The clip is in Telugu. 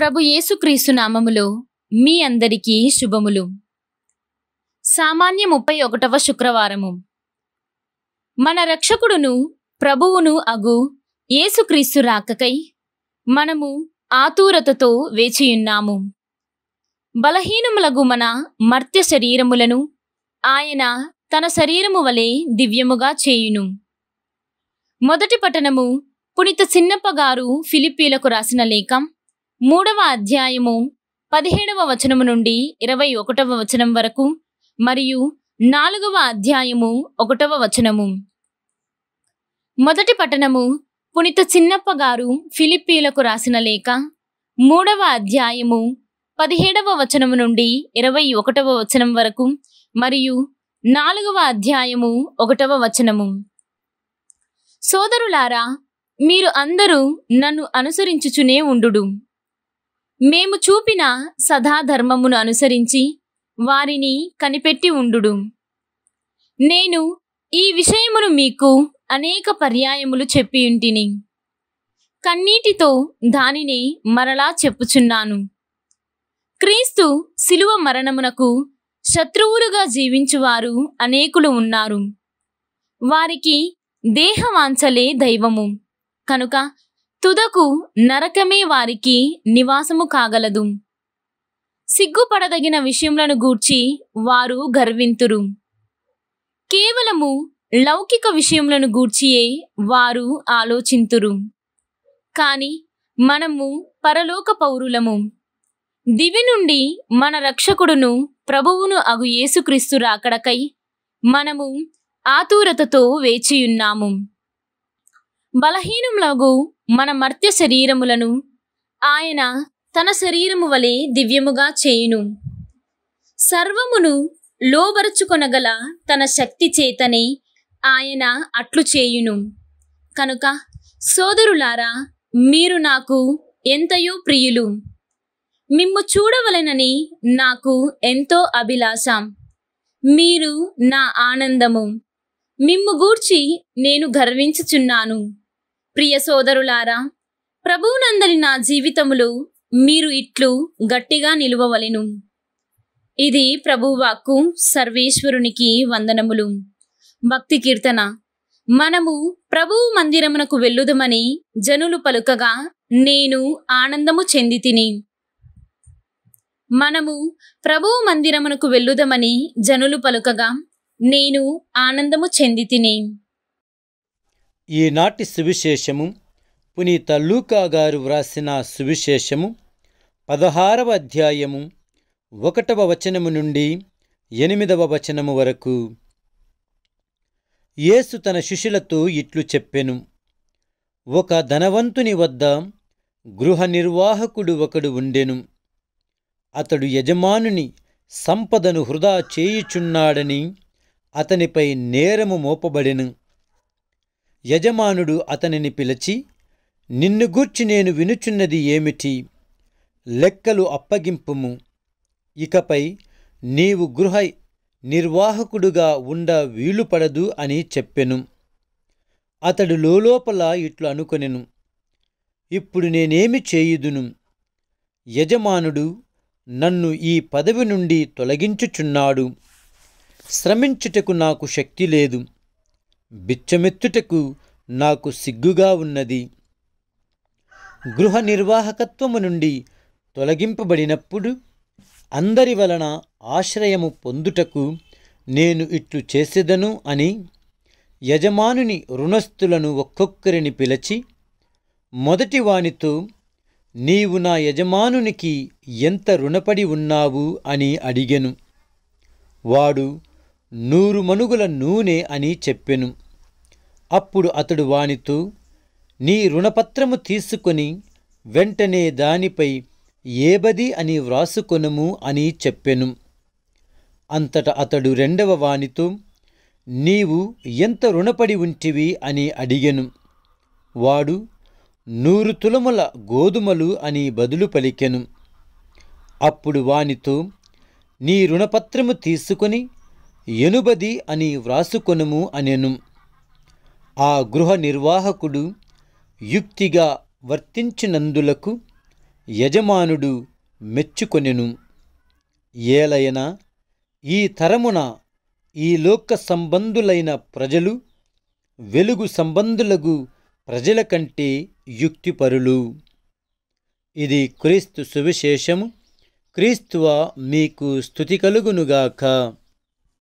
ప్రభు యేసుక్రీస్తు నామములో మీ అందరికీ శుభములు సామాన్య ముప్పై ఒకటవ శుక్రవారము మన రక్షకుడును ప్రభువును అగు యేసుక్రీస్తు రాకకై మనము ఆతూరతతో వేచియున్నాము బలహీనములగు మన మర్త్య శరీరములను ఆయన తన శరీరము వలె దివ్యముగా చేయును మొదటి పట్టణము పునిత చిన్నప్పగారు ఫిలిప్పీలకు రాసిన లేఖం మూడవ అధ్యాయము పదిహేడవ వచనము నుండి ఇరవై ఒకటవ వచనం వరకు మరియు నాలుగవ అధ్యాయము ఒకటవ వచనము మొదటి పట్టణము పునీత చిన్నప్ప గారు ఫిలిప్పీలకు రాసిన లేఖ మూడవ అధ్యాయము పదిహేడవ వచనము నుండి ఇరవై ఒకటవ వచనం వరకు మరియు నాలుగవ అధ్యాయము ఒకటవ వచనము సోదరులారా మీరు అందరూ నన్ను అనుసరించుచునే ఉండు మేము చూపిన సదాధర్మమును అనుసరించి వారిని కనిపెట్టి ఉండు నేను ఈ విషయమును మీకు అనేక పర్యాయములు చెప్పియుంటిని కన్నీటితో దానిని మరలా చెప్పుచున్నాను క్రీస్తు శిలువ మరణమునకు శత్రువులుగా జీవించువారు అనేకులు ఉన్నారు వారికి దేహవాంఛలే దైవము కనుక తుదకు నరకమే వారికి నివాసము కాగలదు సిగ్గుపడదగిన విషయములను గూర్చి వారు గర్వింతురు కేవలము లౌకిక విషయములను గూర్చియే వారు ఆలోచింతురు కాని మనము పరలోక పౌరులము దివి నుండి మన రక్షకుడును ప్రభువును అగు యేసుక్రీస్తు రాకడకై మనము ఆతురతతో వేచియున్నాము బలహీనములగు మన మర్త్య శరీరములను ఆయన తన శరీరము వలె దివ్యముగా చేయును సర్వమును లోబరుచుకొనగల తన శక్తి చేతనే ఆయన అట్లు చేయును కనుక సోదరులారా మీరు నాకు ఎంతయో ప్రియులు మిమ్ము చూడవలెనని నాకు ఎంతో అభిలాష మీరు నా ఆనందము మిమ్ము గూర్చి నేను గర్వించుచున్నాను ప్రియ సోదరులారా ప్రభువునందరి నా జీవితములు మీరు ఇట్లు గట్టిగా నిలువవలెను ఇది ప్రభువాక్కు సర్వేశ్వరునికి వందనములు భక్తి కీర్తన మనము ప్రభువు మందిరమునకు వెళ్ళుదమని జనులు పలుకగా నేను ఆనందము చెంది తిని మనము ప్రభువు మందిరమునకు వెళ్ళుదమని జనులు పలుకగా నేను ఆనందము చెంది ఈనాటి సువిశేషము పునీత లూకా గారు వ్రాసిన సువిశేషము పదహారవ అధ్యాయము ఒకటవ వచనము నుండి ఎనిమిదవ వచనము వరకు యేసు తన శిష్యులతో ఇట్లు చెప్పెను ఒక ధనవంతుని వద్ద గృహ నిర్వాహకుడు ఒకడు ఉండెను అతడు యజమానుని సంపదను హృదా చేయుచున్నాడని అతనిపై నేరము మోపబడెను యజమానుడు అతనిని పిలిచి నిన్ను గూర్చి నేను వినుచున్నది ఏమిటి లెక్కలు అప్పగింపుము ఇకపై నీవు గృహ నిర్వాహకుడుగా ఉండ వీలుపడదు అని చెప్పెను అతడు లోపల ఇట్లు అనుకొనెను ఇప్పుడు నేనేమి చేయుదును యజమానుడు నన్ను ఈ పదవి నుండి తొలగించుచున్నాడు శ్రమించుటకు నాకు శక్తి లేదు బిచ్చమెత్తుటకు నాకు సిగ్గుగా ఉన్నది గృహ నిర్వాహకత్వము నుండి తొలగింపబడినప్పుడు అందరి వలన ఆశ్రయము పొందుటకు నేను ఇట్లు చేసేదను అని యజమానుని రుణస్థులను ఒక్కొక్కరిని పిలిచి మొదటి వానితో నీవు నా యజమానునికి ఎంత రుణపడి ఉన్నావు అని అడిగెను వాడు నూరు మనుగుల నూనె అని చెప్పెను అప్పుడు అతడు వానితో నీ రుణపత్రము తీసుకొని వెంటనే దానిపై ఏబది అని వ్రాసుకొనము అని చెప్పెను అంతట అతడు రెండవ వానితో నీవు ఎంత రుణపడి ఉంటివి అని అడిగెను వాడు నూరు తులముల గోధుమలు అని బదులు పలికెను అప్పుడు వానితో నీ రుణపత్రము తీసుకొని ఎనుబది అని వ్రాసుకొనుము అనెను ఆ గృహ నిర్వాహకుడు యుక్తిగా వర్తించినందులకు యజమానుడు మెచ్చుకొనెను ఏలయన ఈ తరమున ఈ లోక సంబంధులైన ప్రజలు వెలుగు సంబంధులకు ప్రజల కంటే యుక్తిపరులు ఇది క్రీస్తు సువిశేషము క్రీస్తువ మీకు స్థుతి కలుగునుగాక